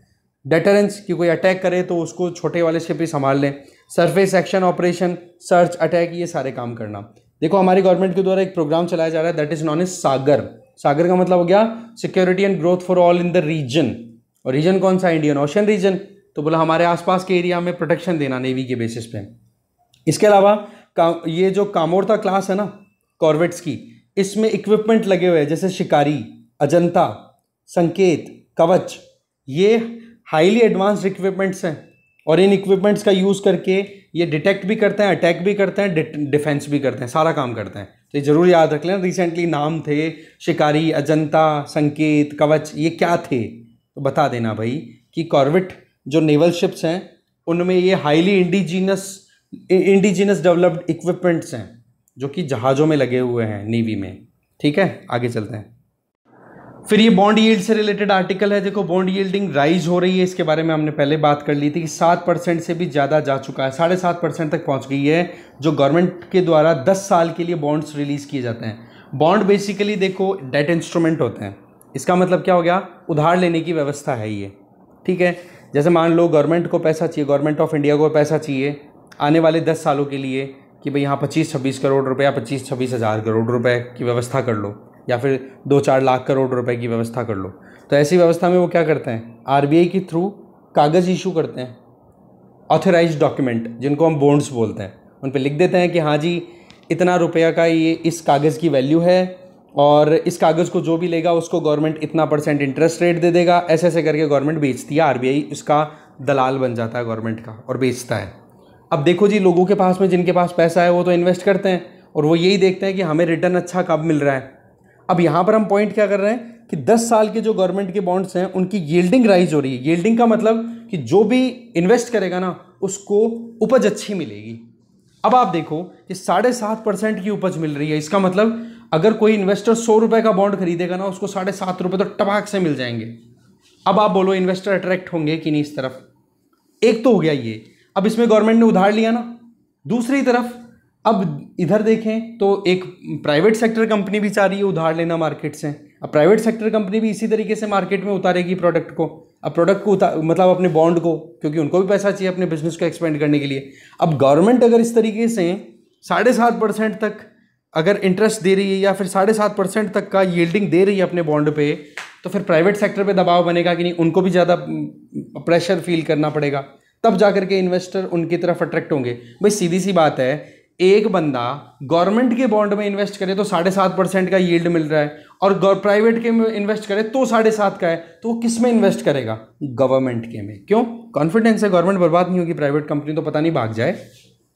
डेटरेंस कि कोई अटैक करे तो उसको छोटे वाले शिप ही संभाल लें surface action operation search attack ये सारे काम करना देखो हमारी गवर्नमेंट के द्वारा एक प्रोग्राम चलाया जा रहा है that is known as SAGAR SAGAR का मतलब हो गया security and growth for all in the region और रीजन कौन सा इंडियन ओशन रीजन तो बोला हमारे आसपास के एरिया में प्रोटेक्शन देना नेवी के बेसिस पे इसके अलावा ये जो कामोरता क्लास है ना कॉर्वेट्स की इसमें इक्विपमेंट लगे हुए हैं जैसे शिकारी अजंता संकेत कवच ये हाईली एडवांस्ड इक्विपमेंट्स हैं और इन इक्विपमेंट्स का यूज़ करके ये डिटेक्ट भी करते हैं अटैक भी करते हैं डिफेंस भी करते हैं सारा काम करते हैं तो ये ज़रूर याद रख लेना रिसेंटली नाम थे शिकारी अजंता संकेत कवच ये क्या थे तो बता देना भाई कि कॉर्विट जो नेवल शिप्स हैं उनमें ये highly indigenous indigenous developed equipments हैं जो कि जहाज़ों में लगे हुए हैं नेवी में ठीक है आगे चलते हैं फिर ये बॉन्ड यील्ड से रिलेटेड आर्टिकल है देखो बॉन्ड यील्डिंग राइज हो रही है इसके बारे में हमने पहले बात कर ली थी कि सात परसेंट से भी ज़्यादा जा चुका है साढ़े सात परसेंट तक पहुंच गई है जो गवर्नमेंट के द्वारा दस साल के लिए बॉन्ड्स रिलीज़ किए जाते हैं बॉन्ड बेसिकली देखो डेट इंस्ट्रूमेंट होते हैं इसका मतलब क्या हो गया उधार लेने की व्यवस्था है ये ठीक है जैसे मान लो गवर्नमेंट को पैसा चाहिए गवर्नमेंट ऑफ इंडिया को पैसा चाहिए आने वाले दस सालों के लिए कि भाई यहाँ पच्चीस छब्बीस करोड़ रुपया पच्चीस छब्बीस हज़ार करोड़ रुपये की व्यवस्था कर लो या फिर दो चार लाख करोड़ रुपए की व्यवस्था कर लो तो ऐसी व्यवस्था में वो क्या करते हैं आर के थ्रू कागज़ इशू करते हैं ऑथराइज डॉक्यूमेंट जिनको हम बॉन्ड्स बोलते हैं उन पर लिख देते हैं कि हाँ जी इतना रुपया का ये इस कागज़ की वैल्यू है और इस कागज़ को जो भी लेगा उसको गवर्नमेंट इतना परसेंट इंटरेस्ट रेट दे देगा ऐसे ऐसे करके गवर्नमेंट बेचती है आरबीआई उसका दलाल बन जाता है गवर्नमेंट का और बेचता है अब देखो जी लोगों के पास में जिनके पास पैसा है वो तो इन्वेस्ट करते हैं और वो यही देखते हैं कि हमें रिटर्न अच्छा कब मिल रहा है अब यहाँ पर हम पॉइंट क्या कर रहे हैं कि 10 साल के जो गवर्नमेंट के बॉन्ड्स हैं उनकी येल्डिंग राइज हो रही है येल्डिंग का मतलब कि जो भी इन्वेस्ट करेगा ना उसको उपज अच्छी मिलेगी अब आप देखो कि साढ़े सात परसेंट की उपज मिल रही है इसका मतलब अगर कोई इन्वेस्टर सौ रुपये का बॉन्ड खरीदेगा ना उसको साढ़े सात रुपये तो टपाक से मिल जाएंगे अब आप बोलो इन्वेस्टर अट्रैक्ट होंगे कि नहीं इस तरफ एक तो हो गया ये अब इसमें गवर्नमेंट ने उधार लिया ना दूसरी तरफ अब इधर देखें तो एक प्राइवेट सेक्टर कंपनी भी चाह रही है उधार लेना मार्केट से अब प्राइवेट सेक्टर कंपनी भी इसी तरीके से मार्केट में उतारेगी प्रोडक्ट को अब प्रोडक्ट को उतार मतलब अपने बॉन्ड को क्योंकि उनको भी पैसा चाहिए अपने बिजनेस को एक्सपेंड करने के लिए अब गवर्नमेंट अगर इस तरीके से साढ़े सात परसेंट तक अगर इंटरेस्ट दे रही है या फिर साढ़े सात परसेंट तक का येल्डिंग दे रही है अपने बॉन्ड पे तो फिर प्राइवेट सेक्टर पे दबाव बनेगा कि नहीं उनको भी ज़्यादा प्रेशर फील करना पड़ेगा तब जा करके इन्वेस्टर उनकी तरफ अट्रैक्ट होंगे भाई सीधी सी बात है एक बंदा गवर्नमेंट के बॉन्ड में इन्वेस्ट करे तो साढ़े सात परसेंट का यील्ड मिल रहा है और प्राइवेट के में इन्वेस्ट करे तो साढ़े सात का है तो वो किस में इन्वेस्ट करेगा गवर्नमेंट के में क्यों कॉन्फिडेंस है गवर्नमेंट बर्बाद नहीं होगी प्राइवेट कंपनी तो पता नहीं भाग जाए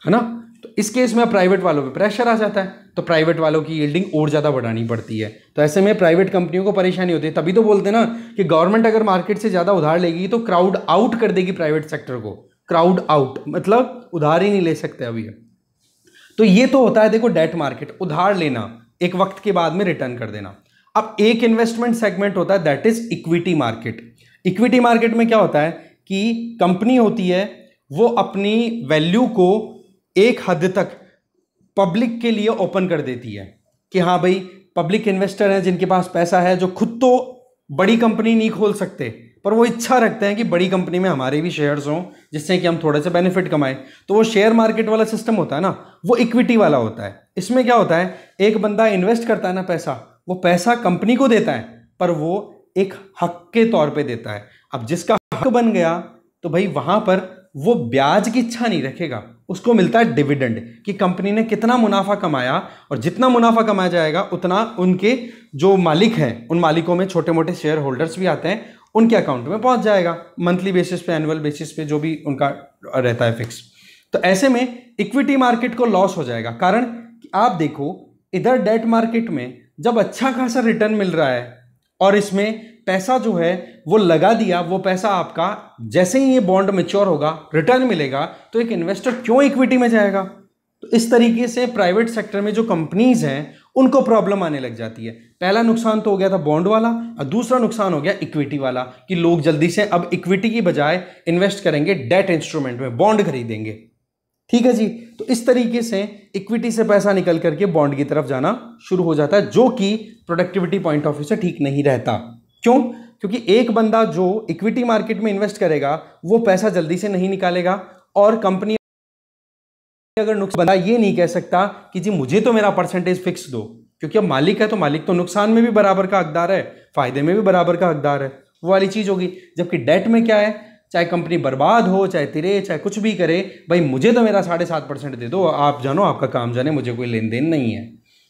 है ना तो इस केस में प्राइवेट वालों पर प्रेशर आ जाता है तो प्राइवेट वालों की यील्डिंग और ज़्यादा बढ़ानी पड़ती है तो ऐसे में प्राइवेट कंपनियों को परेशानी होती है तभी तो बोलते ना कि गवर्नमेंट अगर मार्केट से ज़्यादा उधार लेगी तो क्राउड आउट कर देगी प्राइवेट सेक्टर को क्राउड आउट मतलब उधार ही नहीं ले सकते अभी तो ये तो होता है देखो डेट मार्केट उधार लेना एक वक्त के बाद में रिटर्न कर देना अब एक इन्वेस्टमेंट सेगमेंट होता है that is equity market equity market में क्या होता है कि कंपनी होती है वो अपनी वैल्यू को एक हद तक पब्लिक के लिए ओपन कर देती है कि हाँ भाई पब्लिक इन्वेस्टर हैं जिनके पास पैसा है जो खुद तो बड़ी कंपनी नहीं खोल सकते पर वो इच्छा रखते हैं कि बड़ी कंपनी में हमारे भी शेयर्स हों जिससे कि हम थोड़े से बेनिफिट कमाएं तो वो शेयर मार्केट वाला सिस्टम होता है ना वो इक्विटी वाला होता है इसमें क्या होता है एक बंदा इन्वेस्ट करता है ना पैसा वो पैसा कंपनी को देता है पर वो एक हक के तौर पर देता है अब जिसका हक बन गया तो भाई वहाँ पर वो ब्याज की इच्छा नहीं रखेगा उसको मिलता है डिविडेंड कि कंपनी ने कितना मुनाफा कमाया और जितना मुनाफा कमाया जाएगा उतना उनके जो मालिक हैं उन मालिकों में छोटे मोटे शेयर होल्डर्स भी आते हैं उनके अकाउंट में पहुंच जाएगा मंथली बेसिस पे एनुअल बेसिस पे जो भी उनका रहता है फिक्स तो ऐसे में इक्विटी मार्केट को लॉस हो जाएगा कारण आप देखो इधर डेट मार्केट में जब अच्छा खासा रिटर्न मिल रहा है और इसमें पैसा जो है वो लगा दिया वो पैसा आपका जैसे ही ये बॉन्ड मेच्योर होगा रिटर्न मिलेगा तो एक इन्वेस्टर क्यों इक्विटी में जाएगा तो इस तरीके से प्राइवेट सेक्टर में जो कंपनीज़ हैं उनको प्रॉब्लम आने लग जाती है पहला नुकसान तो हो गया था बॉन्ड वाला और दूसरा नुकसान हो गया इक्विटी वाला कि लोग जल्दी से अब इक्विटी की बजाय इन्वेस्ट करेंगे डेट इंस्ट्रूमेंट में बॉन्ड खरीदेंगे ठीक है जी तो इस तरीके से इक्विटी से पैसा निकल करके बॉन्ड की तरफ जाना शुरू हो जाता है जो कि प्रोडक्टिविटी पॉइंट ऑफ व्यू से ठीक नहीं रहता क्यों क्योंकि एक बंदा जो इक्विटी मार्केट में इन्वेस्ट करेगा वो पैसा जल्दी से नहीं निकालेगा और कंपनी अगर नुकसान बंदा ये नहीं कह सकता कि जी मुझे तो मेरा परसेंटेज फिक्स दो क्योंकि अब मालिक है तो मालिक तो नुकसान में भी बराबर का हकदार है फायदे में भी बराबर का हकदार है वो वाली चीज़ होगी जबकि डेट में क्या है चाहे कंपनी बर्बाद हो चाहे तिरे चाहे कुछ भी करे भाई मुझे तो मेरा साढ़े सात परसेंट दे दो आप जानो आपका काम जाने मुझे कोई लेन देन नहीं है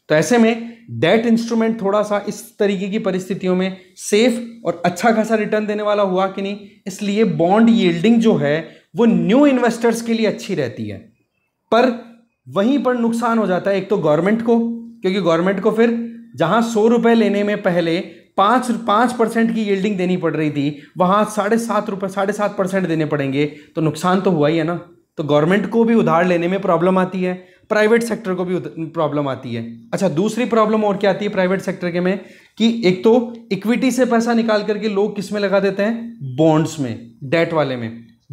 तो ऐसे में डेट इंस्ट्रूमेंट थोड़ा सा इस तरीके की परिस्थितियों में सेफ और अच्छा खासा रिटर्न देने वाला हुआ कि नहीं इसलिए बॉन्ड यील्डिंग जो है वो न्यू इन्वेस्टर्स के लिए अच्छी रहती है पर वहीं पर नुकसान हो जाता है एक तो गवर्नमेंट को क्योंकि गवर्नमेंट को फिर जहां सौ रुपये लेने में पहले पाँच पाँच परसेंट की यील्डिंग देनी पड़ रही थी वहाँ साढ़े सात रुपये साढ़े सात परसेंट देने पड़ेंगे तो नुकसान तो हुआ ही है ना तो गवर्नमेंट को भी उधार लेने में प्रॉब्लम आती है प्राइवेट सेक्टर को भी प्रॉब्लम आती है अच्छा दूसरी प्रॉब्लम और क्या आती है प्राइवेट सेक्टर के में कि एक तो इक्विटी से पैसा निकाल करके लोग किस में लगा देते हैं बॉन्ड्स में डेट वाले में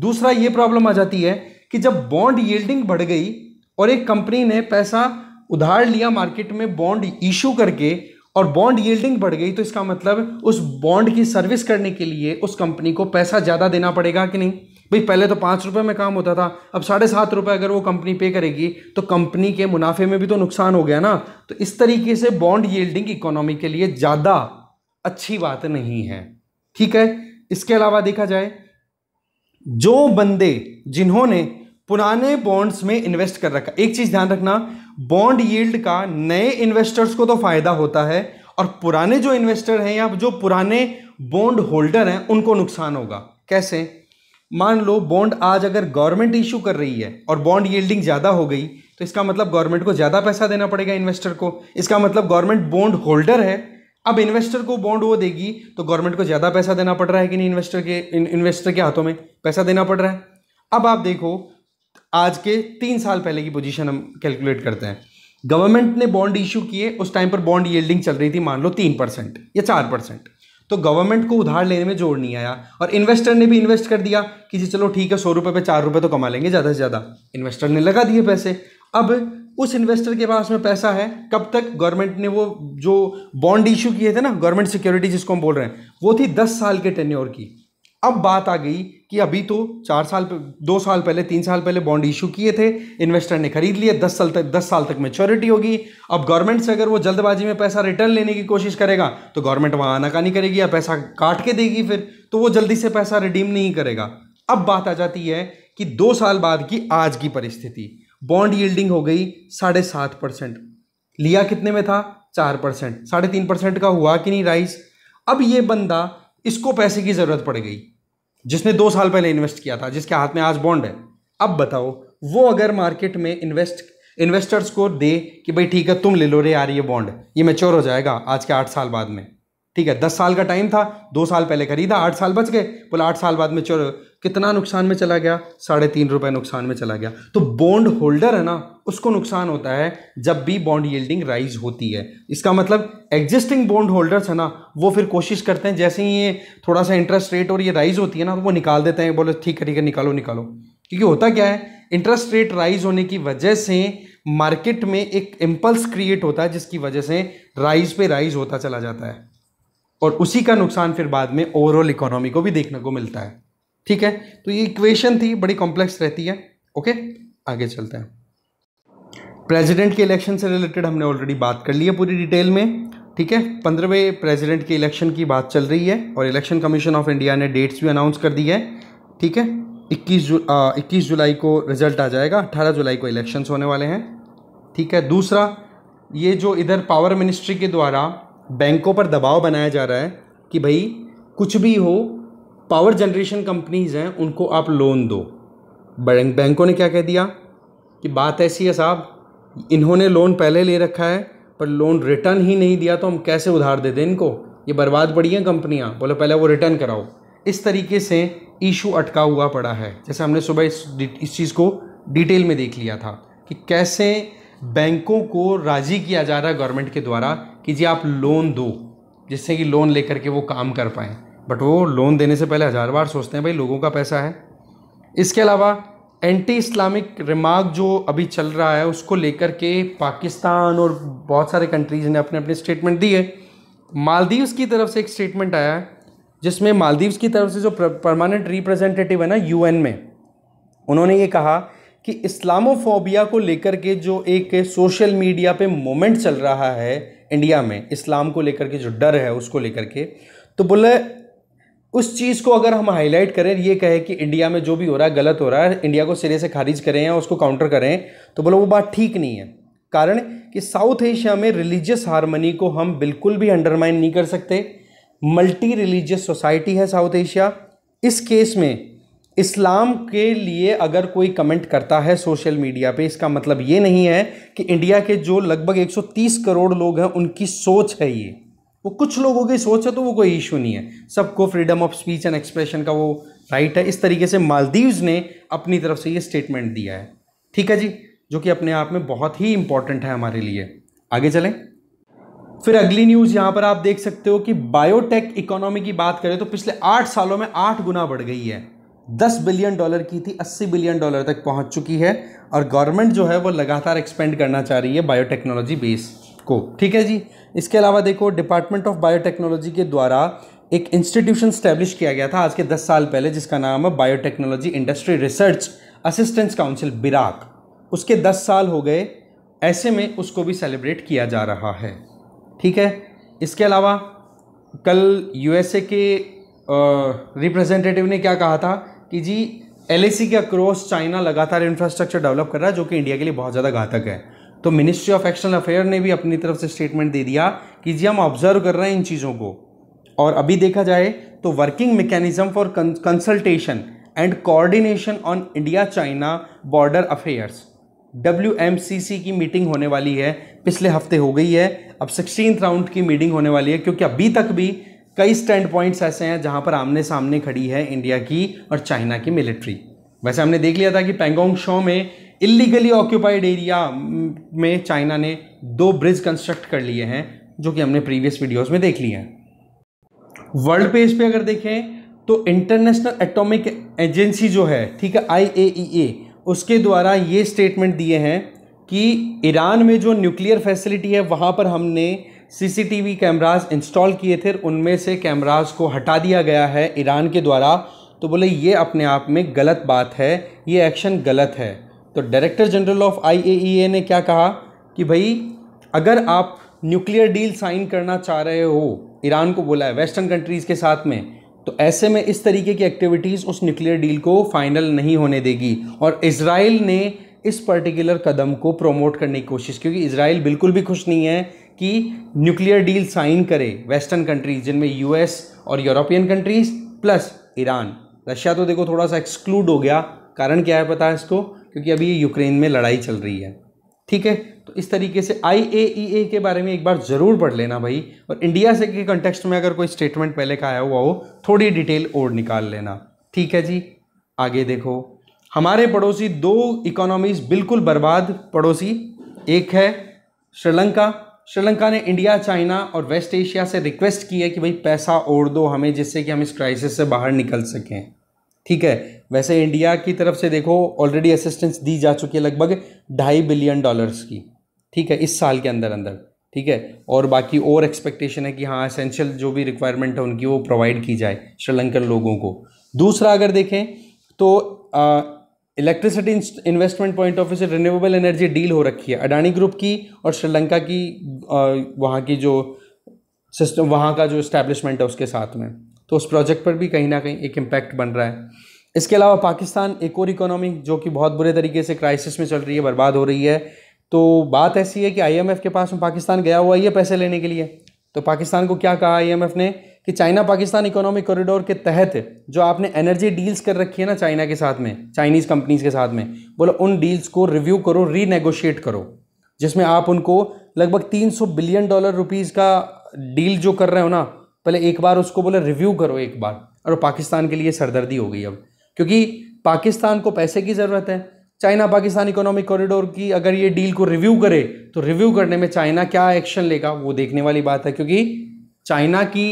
दूसरा ये प्रॉब्लम आ जाती है कि जब बॉन्ड यील्डिंग बढ़ गई और एक कंपनी ने पैसा उधार लिया मार्केट में बॉन्ड इशू करके और बॉन्ड यील्डिंग बढ़ गई तो इसका मतलब उस बॉन्ड की सर्विस करने के लिए उस कंपनी को पैसा ज़्यादा देना पड़ेगा कि नहीं भाई पहले तो पाँच रुपये में काम होता था अब साढ़े सात रुपये अगर वो कंपनी पे करेगी तो कंपनी के मुनाफे में भी तो नुकसान हो गया ना तो इस तरीके से बॉन्ड यील्डिंग इकोनॉमी के लिए ज़्यादा अच्छी बात नहीं है ठीक है इसके अलावा देखा जाए जो बंदे जिन्होंने पुराने बॉन्ड्स में इन्वेस्ट कर रखा एक चीज ध्यान रखना बॉन्ड यील्ड का नए इन्वेस्टर्स को तो फायदा होता है और पुराने जो इन्वेस्टर हैं या जो पुराने बॉन्ड होल्डर हैं उनको नुकसान होगा कैसे मान लो बॉन्ड आज अगर गवर्नमेंट इशू कर रही है और बॉन्ड यील्डिंग ज़्यादा हो गई तो इसका मतलब गवर्नमेंट को ज़्यादा पैसा देना पड़ेगा इन्वेस्टर को इसका मतलब गवर्नमेंट बॉन्ड होल्डर है अब इन्वेस्टर को बॉन्ड वो देगी तो गवर्नमेंट को ज़्यादा पैसा देना पड़ रहा है कि नहीं इन्वेस्टर के इन्वेस्टर के हाथों में पैसा देना पड़ रहा है अब आप देखो आज के तीन साल पहले की पोजीशन हम कैलकुलेट करते हैं गवर्नमेंट ने बॉन्ड इशू किए उस टाइम पर बॉन्ड येल्डिंग चल रही थी मान लो तीन परसेंट या चार परसेंट तो गवर्नमेंट को उधार लेने में जोड़ नहीं आया और इन्वेस्टर ने भी इन्वेस्ट कर दिया कि जी चलो ठीक है सौ रुपये पे चार रुपये तो कमा लेंगे ज़्यादा से ज़्यादा इन्वेस्टर ने लगा दिए पैसे अब उस इन्वेस्टर के पास में पैसा है कब तक गवर्नमेंट ने वो जो बॉन्ड इशू किए थे ना गवर्नमेंट सिक्योरिटी जिसको हम बोल रहे हैं वो थी दस साल के टेन्योर की अब बात आ गई कि अभी तो चार साल दो साल पहले तीन साल पहले बॉन्ड इशू किए थे इन्वेस्टर ने खरीद लिए दस साल तक दस साल तक मेच्योरिटी होगी अब गवर्नमेंट से अगर वो जल्दबाजी में पैसा रिटर्न लेने की कोशिश करेगा तो गवर्नमेंट वहाँ आनाकानी करेगी या पैसा काट के देगी फिर तो वो जल्दी से पैसा रिडीम नहीं करेगा अब बात आ जाती है कि दो साल बाद की आज की परिस्थिति बॉन्ड यील्डिंग हो गई साढ़े सात परसेंट लिया कितने में था चार परसेंट साढ़े तीन परसेंट का हुआ कि नहीं राइस अब ये बंदा इसको पैसे की ज़रूरत पड़ गई जिसने दो साल पहले इन्वेस्ट किया था जिसके हाथ में आज बॉन्ड है अब बताओ वो अगर मार्केट में इन्वेस्ट इन्वेस्टर्स को दे कि भाई ठीक है तुम ले लो रे यार ये बॉन्ड ये मेच्योर हो जाएगा आज के आठ साल बाद में ठीक है दस साल का टाइम था दो साल पहले खरीदा आठ साल बच गए बोला आठ साल बाद मेच्योर कितना नुकसान में चला गया साढ़े तीन रुपए नुकसान में चला गया तो बॉन्ड होल्डर है ना उसको नुकसान होता है जब भी बॉन्ड यील्डिंग राइज होती है इसका मतलब एग्जिस्टिंग बॉन्ड होल्डर्स है ना वो फिर कोशिश करते हैं जैसे ही ये थोड़ा सा इंटरेस्ट रेट और ये राइज होती है ना तो वो निकाल देते हैं बोले ठीक है ठीक है निकालो निकालो क्योंकि होता क्या है इंटरेस्ट रेट राइज होने की वजह से मार्केट में एक इम्पल्स क्रिएट होता है जिसकी वजह से राइज पे राइज होता चला जाता है और उसी का नुकसान फिर बाद में ओवरऑल इकोनॉमी को भी देखने को मिलता है ठीक है तो ये इक्वेशन थी बड़ी कॉम्प्लेक्स रहती है ओके आगे चलते हैं प्रेसिडेंट के इलेक्शन से रिलेटेड हमने ऑलरेडी बात कर ली है पूरी डिटेल में ठीक है पंद्रहवें प्रेसिडेंट के इलेक्शन की बात चल रही है और इलेक्शन कमीशन ऑफ इंडिया ने डेट्स भी अनाउंस कर दी है ठीक है 21 जु इक्कीस जुलाई को रिजल्ट आ जाएगा 18 जुलाई को इलेक्शंस होने वाले हैं ठीक है दूसरा ये जो इधर पावर मिनिस्ट्री के द्वारा बैंकों पर दबाव बनाया जा रहा है कि भाई कुछ भी हो पावर जनरेशन कंपनीज़ हैं उनको आप लोन दो बैंक बैंकों ने क्या कह दिया कि बात ऐसी है साहब इन्होंने लोन पहले ले रखा है पर लोन रिटर्न ही नहीं दिया तो हम कैसे उधार दे दें इनको ये बर्बाद पड़ी हैं कंपनियाँ बोलो पहले वो रिटर्न कराओ इस तरीके से इशू अटका हुआ पड़ा है जैसे हमने सुबह इस इस चीज़ को डिटेल में देख लिया था कि कैसे बैंकों को राज़ी किया जा रहा है गवर्नमेंट के द्वारा कि जी आप लोन दो जिससे कि लोन लेकर के वो काम कर पाएँ बट वो लोन देने से पहले हज़ार बार सोचते हैं भाई लोगों का पैसा है इसके अलावा एंटी इस्लामिक रिमार्क जो अभी चल रहा है उसको लेकर के पाकिस्तान और बहुत सारे कंट्रीज़ ने अपने अपने स्टेटमेंट दिए मालदीव्स की तरफ से एक स्टेटमेंट आया है जिसमें मालदीव्स की तरफ से जो परमानेंट रिप्रेजेंटेटिव है ना यू में उन्होंने ये कहा कि इस्लामोफोबिया को लेकर के जो एक सोशल मीडिया पे मोमेंट चल रहा है इंडिया में इस्लाम को लेकर के जो डर है उसको लेकर के तो बोले उस चीज़ को अगर हम हाईलाइट करें ये कहे कि इंडिया में जो भी हो रहा है गलत हो रहा है इंडिया को सिरे से खारिज करें या उसको काउंटर करें तो बोलो वो बात ठीक नहीं है कारण कि साउथ एशिया में रिलीजियस हारमोनी को हम बिल्कुल भी अंडरमाइन नहीं कर सकते मल्टी रिलीजियस सोसाइटी है साउथ एशिया इस केस में इस्लाम के लिए अगर कोई कमेंट करता है सोशल मीडिया पे इसका मतलब ये नहीं है कि इंडिया के जो लगभग 130 करोड़ लोग हैं उनकी सोच है ये वो कुछ लोगों की सोच है तो वो कोई इशू नहीं है सबको freedom of speech and expression का वो राइट है इस तरीके से मालदीव्स ने अपनी तरफ से ये स्टेटमेंट दिया है ठीक है जी जो कि अपने आप में बहुत ही इंपॉर्टेंट है हमारे लिए आगे चलें फिर अगली न्यूज़ यहाँ पर आप देख सकते हो कि बायोटेक इकोनॉमी की बात करें तो पिछले आठ सालों में आठ गुना बढ़ गई है दस बिलियन डॉलर की थी अस्सी बिलियन डॉलर तक पहुँच चुकी है और गवर्नमेंट जो है वो लगातार एक्सपेंड करना चाह रही है बायोटेक्नोलॉजी बेस को ठीक है जी इसके अलावा देखो डिपार्टमेंट ऑफ बायोटेक्नोलॉजी के द्वारा एक इंस्टीट्यूशन स्टैब्लिश किया गया था आज के दस साल पहले जिसका नाम है biotechnology industry research assistance council BIRAC उसके दस साल हो गए ऐसे में उसको भी सेलिब्रेट किया जा रहा है ठीक है इसके अलावा कल यूएसए के रिप्रेजेंटेटिव ने क्या कहा था कि जी एल के अक्रॉस चाइना लगातार इंफ्रास्ट्रक्चर डेवलप कर रहा है जो कि इंडिया के लिए बहुत ज़्यादा घातक है तो मिनिस्ट्री ऑफ एक्सटर्नल अफेयर ने भी अपनी तरफ से स्टेटमेंट दे दिया कि जी हम ऑब्जर्व कर रहे हैं इन चीज़ों को और अभी देखा जाए तो working mechanism for consultation and coordination on India China border affairs W की मीटिंग होने वाली है पिछले हफ्ते हो गई है अब सिक्सटीन राउंड की मीटिंग होने वाली है क्योंकि अभी तक भी कई स्टैंड पॉइंट्स ऐसे हैं जहां पर आमने सामने खड़ी है इंडिया की और चाइना की मिलिट्री वैसे हमने देख लिया था कि पेंगोंग शो में इलीगली ऑक्यूपाइड एरिया में चाइना ने दो ब्रिज कंस्ट्रक्ट कर लिए हैं जो कि हमने प्रीवियस वीडियोस में देख लिए हैं वर्ल्ड पेज पे अगर देखें तो इंटरनेशनल एटॉमिक एजेंसी जो है ठीक है आईएईए e उसके द्वारा ये स्टेटमेंट दिए हैं कि ईरान में जो न्यूक्लियर फैसिलिटी है वहाँ पर हमने सीसीटीवी कैमराज इंस्टॉल किए थे उनमें से कैमराज को हटा दिया गया है ईरान के द्वारा तो बोले ये अपने आप में गलत बात है ये एक्शन गलत है तो डायरेक्टर जनरल ऑफ आई ने क्या कहा कि भाई अगर आप न्यूक्लियर डील साइन करना चाह रहे हो ईरान को बोला है वेस्टर्न कंट्रीज़ के साथ में तो ऐसे में इस तरीके की एक्टिविटीज़ उस न्यूक्लियर डील को फाइनल नहीं होने देगी और इसराइल ने इस पर्टिकुलर कदम को प्रमोट करने की कोशिश क्योंकि इसराइल बिल्कुल भी खुश नहीं है कि न्यूक्लियर डील साइन करे वेस्टर्न कंट्रीज जिनमें यूएस और European countries plus Iran Russia तो देखो थोड़ा सा एक्सक्लूड हो गया कारण क्या है पता है इसको क्योंकि अभी ये यूक्रेन में लड़ाई चल रही है ठीक है तो इस तरीके से आई ए ई ए के बारे में एक बार ज़रूर पढ़ लेना भाई और इंडिया से के कंटेक्स्ट में अगर कोई स्टेटमेंट पहले का आया हुआ हो थोड़ी डिटेल और निकाल लेना ठीक है जी आगे देखो हमारे पड़ोसी दो इकोनॉमीज़ बिल्कुल बर्बाद पड़ोसी एक है श्रीलंका श्रीलंका ने इंडिया चाइना और वेस्ट एशिया से रिक्वेस्ट की है कि भाई पैसा ओढ़ दो हमें जिससे कि हम इस क्राइसिस से बाहर निकल सकें ठीक है वैसे इंडिया की तरफ से देखो ऑलरेडी असिस्टेंस दी जा चुकी है लगभग ढाई बिलियन डॉलर्स की ठीक है इस साल के अंदर अंदर ठीक है और बाकी और एक्सपेक्टेशन है कि हाँ असेंशियल जो भी रिक्वायरमेंट है उनकी वो प्रोवाइड की जाए श्रीलंकन लोगों को दूसरा अगर देखें तो electricity investment point of view से रिन्यूएबल एनर्जी डील हो रखी है अडानी ग्रुप की और श्रीलंका की वहाँ की जो सिस्टम वहाँ का जो इस्टेब्लिशमेंट है उसके साथ में तो उस प्रोजेक्ट पर भी कहीं ना कहीं एक इम्पैक्ट बन रहा है इसके अलावा पाकिस्तान एक और इकोनॉमी जो कि बहुत बुरे तरीके से क्राइसिस में चल रही है बर्बाद हो रही है तो बात ऐसी है कि आईएमएफ के पास में पाकिस्तान गया हुआ ही है पैसे लेने के लिए तो पाकिस्तान को क्या कहा आईएमएफ ने कि चाइना पाकिस्तान इकोनॉमिक कॉरिडोर के तहत जो आपने एनर्जी डील्स कर रखी है ना चाइना के साथ में चाइनीज़ कंपनीज़ के साथ में बोला उन डील्स को रिव्यू करो रीनेगोशिएट करो जिसमें आप उनको लगभग 300 बिलियन डॉलर रुपीज़ का डील जो कर रहे हो ना पहले एक बार उसको बोले रिव्यू करो एक बार और पाकिस्तान के लिए सरदर्दी हो गई अब क्योंकि पाकिस्तान को पैसे की ज़रूरत है चाइना पाकिस्तान इकोनॉमिक कॉरिडोर की अगर ये डील को रिव्यू करे तो रिव्यू करने में चाइना क्या एक्शन लेगा वो देखने वाली बात है क्योंकि चाइना की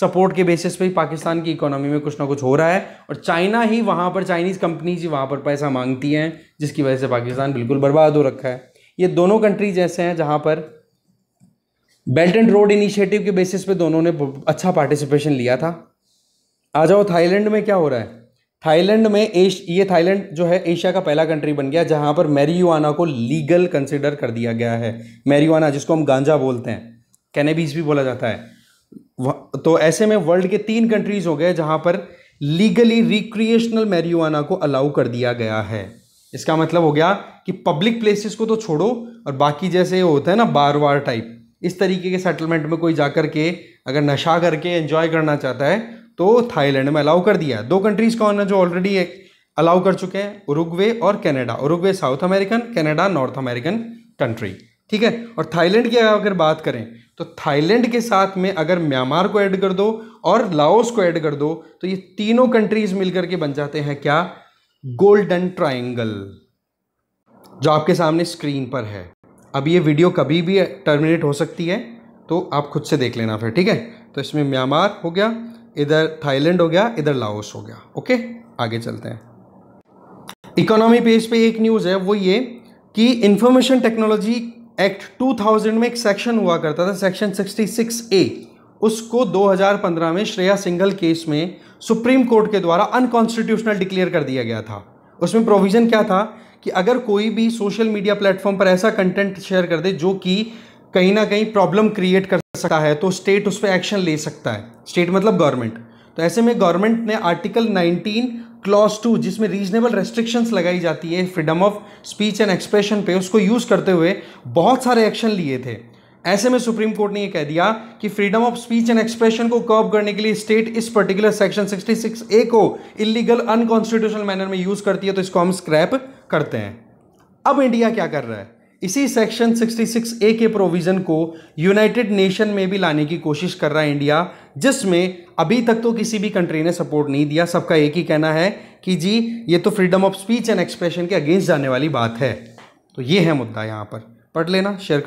सपोर्ट के बेसिस पे ही पाकिस्तान की इकोनॉमी में कुछ ना कुछ हो रहा है और चाइना ही वहाँ पर चाइनीज़ कंपनीज ही वहाँ पर पैसा मांगती हैं जिसकी वजह से पाकिस्तान बिल्कुल बर्बाद हो रखा है ये दोनों कंट्रीज ऐसे हैं जहाँ पर बेल्ट एंड रोड इनिशिएटिव के बेसिस पे दोनों ने अच्छा पार्टिसिपेशन लिया था आ जाओ थाईलैंड में क्या हो रहा है थाईलैंड में एश ये थाईलैंड जो है एशिया का पहला कंट्री बन गया जहां पर मैरीवाना को लीगल कंसिडर कर दिया गया है मैरीवाना जिसको हम गांजा बोलते हैं कैनेबीज भी बोला जाता है तो ऐसे में वर्ल्ड के तीन कंट्रीज हो गए जहां पर लीगली रिक्रिएशनल मैरीवाना को अलाउ कर दिया गया है इसका मतलब हो गया कि पब्लिक प्लेसेस को तो छोड़ो और बाकी जैसे होता है ना बार बार टाइप इस तरीके के सेटलमेंट में कोई जा कर के अगर नशा करके एंजॉय करना चाहता है तो थाईलैंड में अलाउ कर दिया दो कंट्रीज़ कौन है जो ऑलरेडी अलाउ कर चुके हैं उरुग्वे और Canada Uruguay South American Canada North American country ठीक है और थाईलैंड की अगर बात करें तो थाईलैंड के साथ में अगर म्यांमार को ऐड कर दो और लाओस को ऐड कर दो तो ये तीनों कंट्रीज मिलकर के बन जाते हैं क्या गोल्डन ट्राइंगल जो आपके सामने स्क्रीन पर है अब ये वीडियो कभी भी टर्मिनेट हो सकती है तो आप खुद से देख लेना फिर ठीक है तो इसमें म्यांमार हो गया इधर थाईलैंड हो गया इधर लाओस हो गया ओके आगे चलते हैं इकोनॉमी पेज पे एक न्यूज़ है वो ये कि इंफॉर्मेशन टेक्नोलॉजी एक्ट 2000 में एक सेक्शन हुआ करता था सेक्शन 66 ए उसको 2015 में श्रेया सिंगल केस में सुप्रीम कोर्ट के द्वारा अनकॉन्स्टिट्यूशनल डिक्लेयर कर दिया गया था उसमें प्रोविज़न क्या था कि अगर कोई भी सोशल मीडिया प्लेटफॉर्म पर ऐसा कंटेंट शेयर कर दे जो कि कहीं ना कहीं प्रॉब्लम क्रिएट कर सकता है तो स्टेट उस पर एक्शन ले सकता है स्टेट मतलब गवर्नमेंट तो ऐसे में गवर्नमेंट ने आर्टिकल 19 क्लॉज टू जिसमें रीजनेबल रेस्ट्रिक्शंस लगाई जाती है freedom of speech and expression पे उसको यूज़ करते हुए बहुत सारे एक्शन लिए थे ऐसे में सुप्रीम कोर्ट ने यह कह दिया कि freedom of speech and expression को कर्व करने के लिए स्टेट इस पर्टिकुलर सेक्शन 66 ए को इलीगल अनकॉन्स्टिट्यूशनल मैनर में यूज़ करती है तो इसको हम स्क्रैप करते हैं अब इंडिया क्या कर रहा है इसी सेक्शन 66 ए के प्रोविज़न को यूनाइटेड नेशन में भी लाने की कोशिश कर रहा है इंडिया जिसमें अभी तक तो किसी भी कंट्री ने सपोर्ट नहीं दिया सबका एक ही कहना है कि जी ये तो freedom of speech and expression के अगेंस्ट जाने वाली बात है तो ये है मुद्दा यहाँ पर पढ़ लेना शेयर